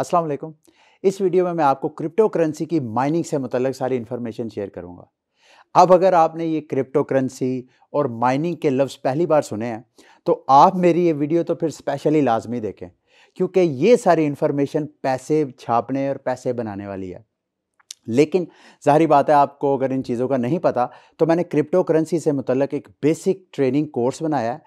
अस्सलाम वालेकुम इस वीडियो में मैं आपको क्रिप्टो करेंसी की माइनिंग से मतलब सारी इन्फॉर्मेशन शेयर करूँगा अब अगर आपने ये क्रिप्टो करेंसी और माइनिंग के लफ्ज़ पहली बार सुने हैं तो आप मेरी ये वीडियो तो फिर स्पेशली लाजमी देखें क्योंकि ये सारी इन्फॉर्मेशन पैसे छापने और पैसे बनाने वाली है लेकिन जाहरी बात है आपको अगर इन चीज़ों का नहीं पता तो मैंने क्रिप्टो करेंसी से मतलब एक बेसिक ट्रेनिंग कोर्स बनाया है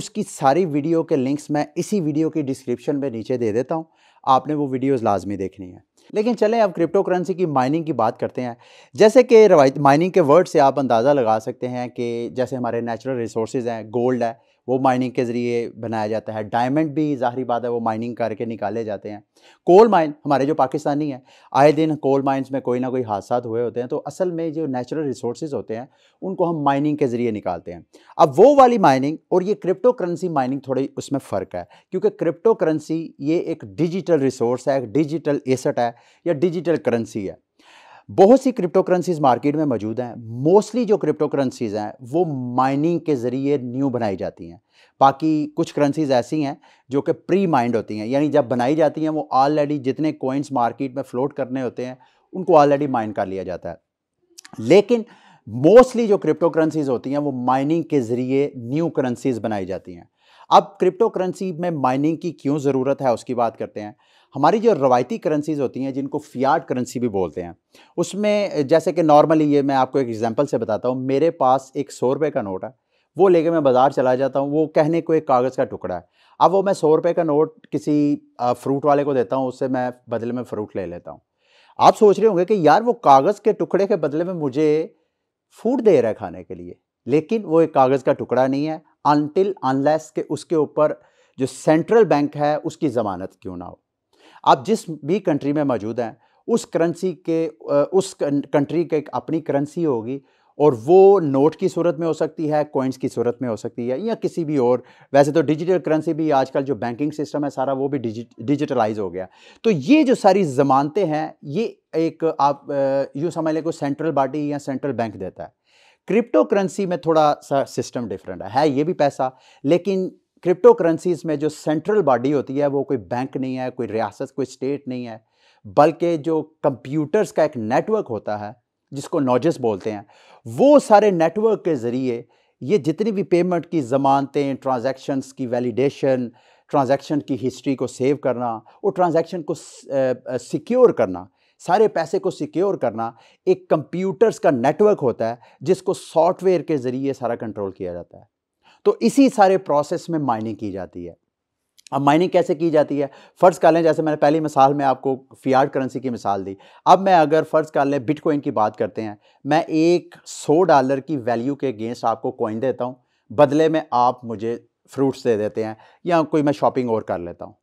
उसकी सारी वीडियो के लिंक्स मैं इसी वीडियो की डिस्क्रिप्शन में नीचे दे देता हूँ आपने वो वीडियोस लाजमी देखनी है लेकिन चलें अब क्रिप्टो करेंसी की माइनिंग की बात करते हैं जैसे कि रवायत माइनिंग के वर्ड से आप अंदाज़ा लगा सकते हैं कि जैसे हमारे नेचुरल रिसोर्सेज हैं गोल्ड है वो माइनिंग के ज़रिए बनाया जाता है डायमंड भी ज़ाहरी बात है वो माइनिंग करके निकाले जाते हैं कोल माइन हमारे जो पाकिस्तानी हैं आए दिन कोल माइंस में कोई ना कोई हादसा तो हुए होते हैं तो असल में जो नेचुरल रिसोर्स होते हैं उनको हम माइनिंग के ज़रिए निकालते हैं अब वो वाली माइनिंग और ये क्रिप्टो करेंसी माइनिंग थोड़ी उसमें फ़र्क है क्योंकि क्रिप्टो करेंसी ये एक डिजिटल रिसोर्स है एक डिजिटल एसट है या डिजिटल करेंसी है बहुत सी क्रिप्टो करेंसीज मार्केट में मौजूद हैं मोस्टली जो क्रिप्टो करेंसीज हैं वो माइनिंग के ज़रिए न्यू बनाई जाती हैं बाकी कुछ करेंसीज ऐसी हैं जो कि प्री माइंड होती हैं यानी जब बनाई जाती हैं वो ऑलरेडी जितने कोइंस मार्केट में फ्लोट करने होते हैं उनको ऑलरेडी माइन कर लिया जाता है लेकिन मोस्टली जो क्रिप्टो करेंसीज होती हैं वो माइनिंग के ज़रिए न्यू करेंसीज बनाई जाती हैं अब क्रिप्टो करेंसी में माइनिंग की क्यों ज़रूरत है उसकी बात करते हैं हमारी जो रवायती करेंसीज़ होती हैं जिनको फियाट करेंसी भी बोलते हैं उसमें जैसे कि नॉर्मली ये मैं आपको एक एग्जांपल से बताता हूँ मेरे पास एक सौ रुपये का नोट है वो लेके मैं बाज़ार चला जाता हूँ वो कहने को एक कागज़ का टुकड़ा है अब वो मैं सौ रुपये का नोट किसी फ्रूट वाले को देता हूँ उससे मैं बदले में फ़्रूट ले लेता हूँ आप सोच रहे होंगे कि यार वो कागज़ के टुकड़े के बदले में मुझे फूड दे रहा है खाने के लिए लेकिन वो एक कागज़ का टुकड़ा नहीं है अनटिल अनलेस के उसके ऊपर जो सेंट्रल बैंक है उसकी ज़मानत क्यों ना हो आप जिस भी कंट्री में मौजूद हैं उस करेंसी के उस कंट्री के अपनी करेंसी होगी और वो नोट की सूरत में हो सकती है कॉइन्स की सूरत में हो सकती है या किसी भी और वैसे तो डिजिटल करेंसी भी आजकल जो बैंकिंग सिस्टम है सारा वो भी डिजिटलाइज हो गया तो ये जो सारी ज़मानतें हैं ये एक आप यूँ समझ लें कोई सेंट्रल पार्टी या सेंट्रल बैंक देता है क्रिप्टो करेंसी में थोड़ा सा सिस्टम डिफरेंट है, है ये भी पैसा लेकिन क्रिप्टो करेंसीज में जो सेंट्रल बॉडी होती है वो कोई बैंक नहीं है कोई रियासत कोई स्टेट नहीं है बल्कि जो कंप्यूटर्स का एक नेटवर्क होता है जिसको नॉजिस बोलते हैं वो सारे नेटवर्क के ज़रिए ये जितनी भी पेमेंट की ज़मानतें ट्रांजेक्शन्स की वैलिडेशन ट्रांजेक्शन की हिस्ट्री को सेव करना और ट्रांजेक्शन को सिक्योर करना सारे पैसे को सिक्योर करना एक कंप्यूटर्स का नेटवर्क होता है जिसको सॉफ्टवेयर के ज़रिए सारा कंट्रोल किया जाता है तो इसी सारे प्रोसेस में माइनिंग की जाती है अब माइनिंग कैसे की जाती है फ़र्ज़ कर लें जैसे मैंने पहली मिसाल में आपको फियाड करेंसी की मिसाल दी अब मैं अगर फ़र्ज़ कर लें बिटकॉइन की बात करते हैं मैं एक सौ डॉलर की वैल्यू के अगेंस्ट आपको कॉइन देता हूँ बदले में आप मुझे फ्रूट्स दे देते हैं या कोई मैं शॉपिंग और कर लेता हूँ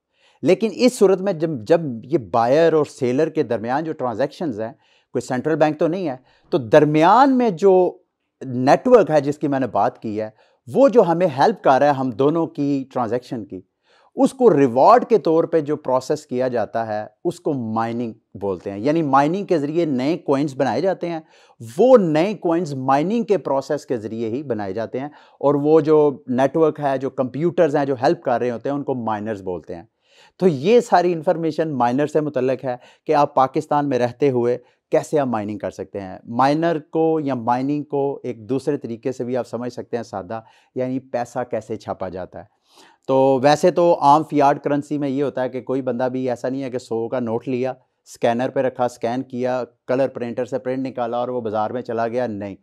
लेकिन इस सूरत में जब जब ये बायर और सेलर के दरमियान जो ट्रांज़ेक्शन हैं कोई सेंट्रल बैंक तो नहीं है तो दरमियान में जो नेटवर्क है जिसकी मैंने बात की है वो जो हमें हेल्प कर रहा है हम दोनों की ट्रांज़ेक्शन की उसको रिवॉर्ड के तौर पे जो प्रोसेस किया जाता है उसको माइनिंग बोलते हैं यानी माइनिंग के ज़रिए नए कॉइन्स बनाए जाते हैं वो नए कॉइन्स माइनिंग के प्रोसेस के ज़रिए ही बनाए जाते हैं और वो जो नेटवर्क है जो कंप्यूटर्स हैं जो हेल्प कर रहे होते हैं उनको माइनर्स बोलते हैं तो ये सारी इन्फॉर्मेशन माइनर से मुतलक है कि आप पाकिस्तान में रहते हुए कैसे आप माइनिंग कर सकते हैं माइनर को या माइनिंग को एक दूसरे तरीके से भी आप समझ सकते हैं सादा यानी पैसा कैसे छापा जाता है तो वैसे तो आम फियाड करेंसी में ये होता है कि कोई बंदा भी ऐसा नहीं है कि सौ का नोट लिया स्कैनर पे रखा स्कैन किया कलर प्रिंटर से प्रिंट निकाला और वो बाज़ार में चला गया नहीं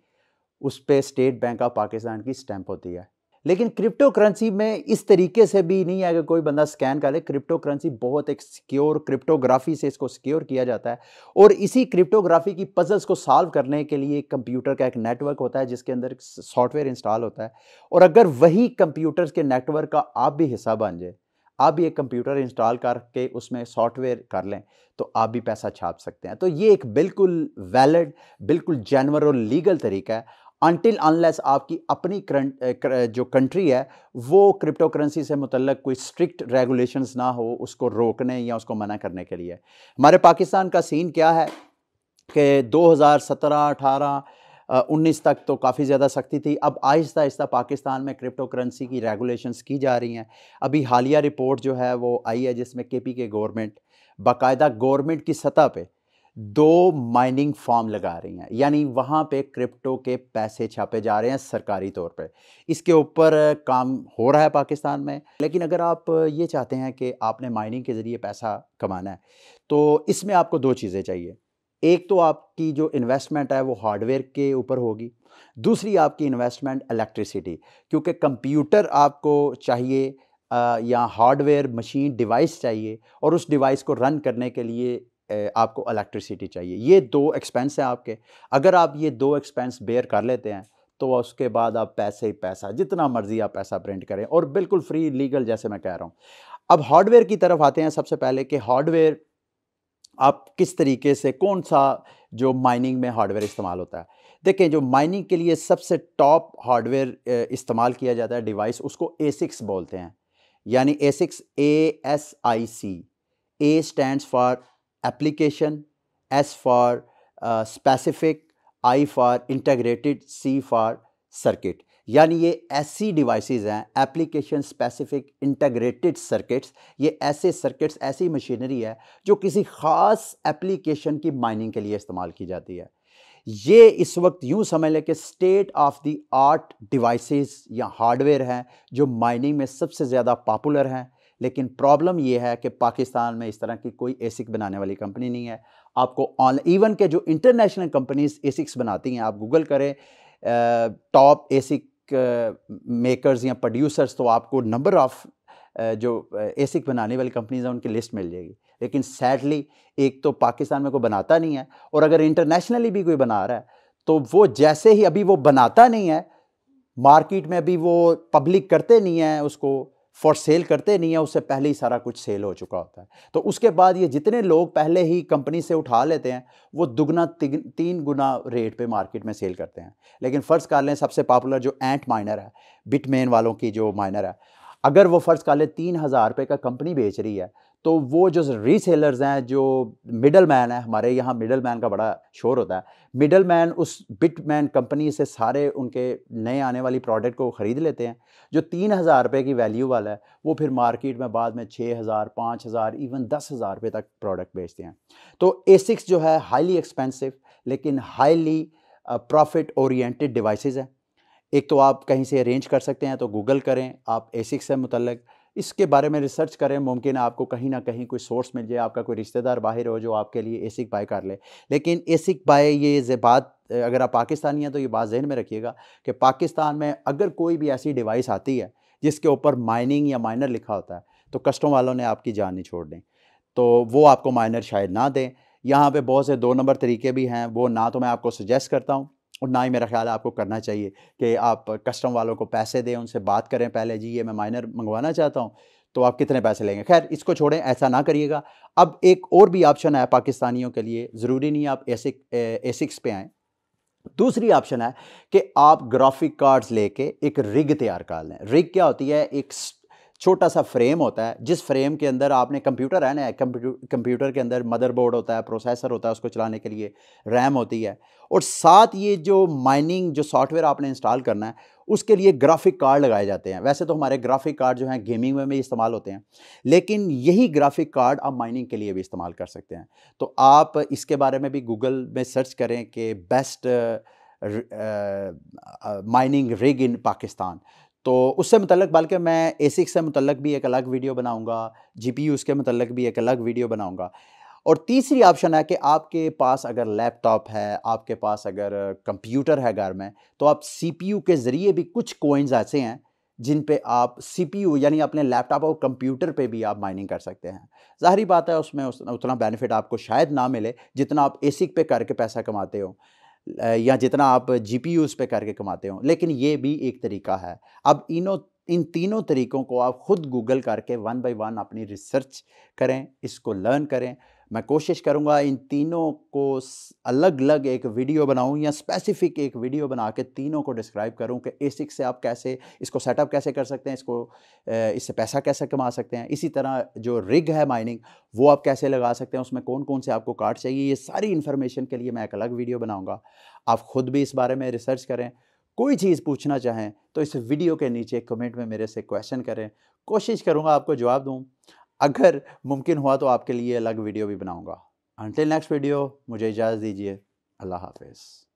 उस पर स्टेट बैंक ऑफ पाकिस्तान की स्टैंप होती है लेकिन क्रिप्टो करेंसी में इस तरीके से भी नहीं है कि कोई बंदा स्कैन कर ले क्रिप्टो करेंसी बहुत एक सिक्योर क्रिप्टोग्राफी से इसको सिक्योर किया जाता है और इसी क्रिप्टोग्राफी की पजल्स को सॉल्व करने के लिए कंप्यूटर का एक नेटवर्क होता है जिसके अंदर सॉफ्टवेयर इंस्टॉल होता है और अगर वही कंप्यूटर्स के नेटवर्क का आप भी हिस्सा बन जाए आप भी एक कंप्यूटर इंस्टॉल करके उसमें सॉफ्टवेयर कर लें तो आप भी पैसा छाप सकते हैं तो ये एक बिल्कुल वैलिड बिल्कुल जैनवर और लीगल तरीका है अनटिल अनलेस आपकी अपनी करंट जो कंट्री है वो क्रिप्टो करेंसी से मुतलक कोई स्ट्रिक्ट रेगुलेशंस ना हो उसको रोकने या उसको मना करने के लिए हमारे पाकिस्तान का सीन क्या है कि 2017 18 उन्नीस तक तो काफ़ी ज़्यादा सख्ती थी अब आहिस्ता आहिस्ता पाकिस्तान में क्रिप्टो करेंसी की रेगुलेशंस की जा रही हैं अभी हालिया रिपोर्ट जो है वो आई है जिसमें के पी के गवर्नमेंट बाकायदा गवर्नमेंट की सतह पर दो माइनिंग फॉर्म लगा रही हैं यानी वहाँ पे क्रिप्टो के पैसे छापे जा रहे हैं सरकारी तौर पे इसके ऊपर काम हो रहा है पाकिस्तान में लेकिन अगर आप ये चाहते हैं कि आपने माइनिंग के ज़रिए पैसा कमाना है तो इसमें आपको दो चीज़ें चाहिए एक तो आपकी जो इन्वेस्टमेंट है वो हार्डवेयर के ऊपर होगी दूसरी आपकी इन्वेस्टमेंट इलेक्ट्रिसिटी क्योंकि कंप्यूटर आपको चाहिए या हार्डवेयर मशीन डिवाइस चाहिए और उस डिवाइस को रन करने के लिए आपको इलेक्ट्रिसिटी चाहिए ये दो एक्सपेंस हैं आपके अगर आप ये दो एक्सपेंस बेयर कर लेते हैं तो उसके बाद आप पैसे ही पैसा जितना मर्ज़ी आप पैसा प्रिंट करें और बिल्कुल फ्री लीगल जैसे मैं कह रहा हूँ अब हार्डवेयर की तरफ आते हैं सबसे पहले कि हार्डवेयर आप किस तरीके से कौन सा जो माइनिंग में हार्डवेयर इस्तेमाल होता है देखें जो माइनिंग के लिए सबसे टॉप हार्डवेयर इस्तेमाल किया जाता है डिवाइस उसको ए बोलते हैं यानी ए सिक्स A S I C A stand for application, S for uh, specific, I for integrated, C for circuit. यानी ये ऐसी डिवाइसेस हैं एप्लीकेशन स्पेसिफिक इंटीग्रेटेड सर्किट्स ये ऐसे सर्किट्स ऐसी मशीनरी है जो किसी ख़ास एप्लीकेशन की माइनिंग के लिए इस्तेमाल की जाती है ये इस वक्त यूँ समझ लें कि state of the art devices या हार्डवेयर हैं जो माइनिंग में सबसे ज़्यादा पॉपुलर हैं लेकिन प्रॉब्लम ये है कि पाकिस्तान में इस तरह की कोई एसिक बनाने वाली कंपनी नहीं है आपको ऑन इवन के जो इंटरनेशनल कंपनीज एसिक्स बनाती हैं आप गूगल करें टॉप एसिक मेकर्स या प्रोड्यूसर्स तो आपको नंबर ऑफ़ जो एसिक बनाने वाली कंपनीज हैं उनकी लिस्ट मिल जाएगी लेकिन सैडली एक तो पाकिस्तान में कोई बनाता नहीं है और अगर इंटरनेशनली भी कोई बना रहा है तो वो जैसे ही अभी वो बनाता नहीं है मार्केट में अभी वो पब्लिक करते नहीं हैं उसको फॉर सेल करते नहीं है उससे पहले ही सारा कुछ सेल हो चुका होता है तो उसके बाद ये जितने लोग पहले ही कंपनी से उठा लेते हैं वो दुगना तीन गुना रेट पे मार्केट में सेल करते हैं लेकिन फ़र्ज़ कर लें सबसे पॉपुलर जो एंट माइनर है बिटमेन वालों की जो माइनर है अगर वो फ़र्ज़ कर लें तीन हज़ार रुपये का कंपनी बेच रही है तो वो जो रीसेलर्स हैं जो मिडल मैन है हमारे यहाँ मिडल मैन का बड़ा शोर होता है मिडल मैन उस बिट मैन कंपनी से सारे उनके नए आने वाली प्रोडक्ट को ख़रीद लेते हैं जो तीन हज़ार रुपये की वैल्यू वाला है वो फिर मार्केट में बाद में छः हज़ार पाँच हज़ार इवन दस हज़ार रुपये तक प्रोडक्ट बेचते हैं तो ए सिक्स जो है हाईली एक्सपेंसिव लेकिन हाईली प्रॉफिट ओरिएंटेड डिवाइसेस हैं एक तो आप कहीं से अरेंज कर सकते हैं तो गूगल करें आप ए सिक्स से मुतलक इसके बारे में रिसर्च करें मुमकिन है आपको कहीं ना कहीं कोई सोर्स मिल जाए आपका कोई रिश्तेदार बाहर हो जो आपके लिए एसिक बाय कर ले लेकिन एसिक बाय ये बात अगर आप पाकिस्तानी हैं तो ये बात जहन में रखिएगा कि पाकिस्तान में अगर कोई भी ऐसी डिवाइस आती है जिसके ऊपर माइनिंग या माइनर लिखा होता है तो कस्टम वालों ने आपकी जान नहीं छोड़ दें तो वो आपको माइनर शायद ना दें यहाँ पे बहुत से दो नंबर तरीके भी हैं वो ना तो मैं आपको सजेस्ट करता हूँ और ना ही मेरा ख्याल है आपको करना चाहिए कि आप कस्टम वालों को पैसे दें उनसे बात करें पहले जी ये मैं माइनर मंगवाना चाहता हूँ तो आप कितने पैसे लेंगे खैर इसको छोड़ें ऐसा ना करिएगा अब एक और भी ऑप्शन है पाकिस्तानियों के लिए ज़रूरी नहीं आप एसिक एसिक्स पे आएँ दूसरी ऑप्शन है कि आप ग्राफिक कार्ड्स लेके एक रिग तैयार कर लें रिग क्या होती है एक छोटा सा फ्रेम होता है जिस फ्रेम के अंदर आपने कंप्यूटर है ना कंप्यूटर के अंदर मदरबोर्ड होता है प्रोसेसर होता है उसको चलाने के लिए रैम होती है और साथ ये जो माइनिंग जो सॉफ्टवेयर आपने इंस्टॉल करना है उसके लिए ग्राफिक कार्ड लगाए जाते हैं वैसे तो हमारे ग्राफिक कार्ड जो हैं गेमिंग में भी इस्तेमाल होते हैं लेकिन यही ग्राफिक कार्ड आप माइनिंग के लिए भी इस्तेमाल कर सकते हैं तो आप इसके बारे में भी गूगल में सर्च करें कि best mining rig in Pakistan तो उससे मतलब बल्कि मैं ए से मतलब भी एक अलग वीडियो बनाऊँगा जी पी यू उसके मतलब भी एक अलग वीडियो बनाऊँगा और तीसरी ऑप्शन है कि आपके पास अगर लैपटॉप है आपके पास अगर कंप्यूटर है घर में तो आप सीपीयू के ज़रिए भी कुछ कोइंस ऐसे हैं जिन पे आप सीपीयू यानी अपने लैपटॉप और कंप्यूटर पे भी आप माइनिंग कर सकते हैं ज़ाहरी बात है उसमें उतना बेनिफिट आपको शायद ना मिले जितना आप एसिक पे करके पैसा कमाते हो या जितना आप जी पी पर करके कमाते हो लेकिन ये भी एक तरीका है अब इनो इन तीनों तरीकों को आप खुद गूगल करके वन बाई वन अपनी रिसर्च करें इसको लर्न करें मैं कोशिश करूँगा इन तीनों को अलग अलग एक वीडियो बनाऊँ या स्पेसिफिक एक वीडियो बना के तीनों को डिस्क्राइब करूँ कि एसिक से आप कैसे इसको सेटअप कैसे कर सकते हैं इसको इससे पैसा कैसे कमा सकते हैं इसी तरह जो रिग है माइनिंग वो आप कैसे लगा सकते हैं उसमें कौन कौन से आपको कार्ड चाहिए ये सारी इन्फॉर्मेशन के लिए मैं एक अलग वीडियो बनाऊँगा आप ख़ुद भी इस बारे में रिसर्च करें कोई चीज़ पूछना चाहें तो इस वीडियो के नीचे कमेंट में मेरे से क्वेश्चन करें कोशिश करूँगा आपको जवाब दूँ अगर मुमकिन हुआ तो आपके लिए अलग वीडियो भी बनाऊँगा अंटिल नेक्स्ट वीडियो मुझे इजाज़त दीजिए अल्लाह हाफिज़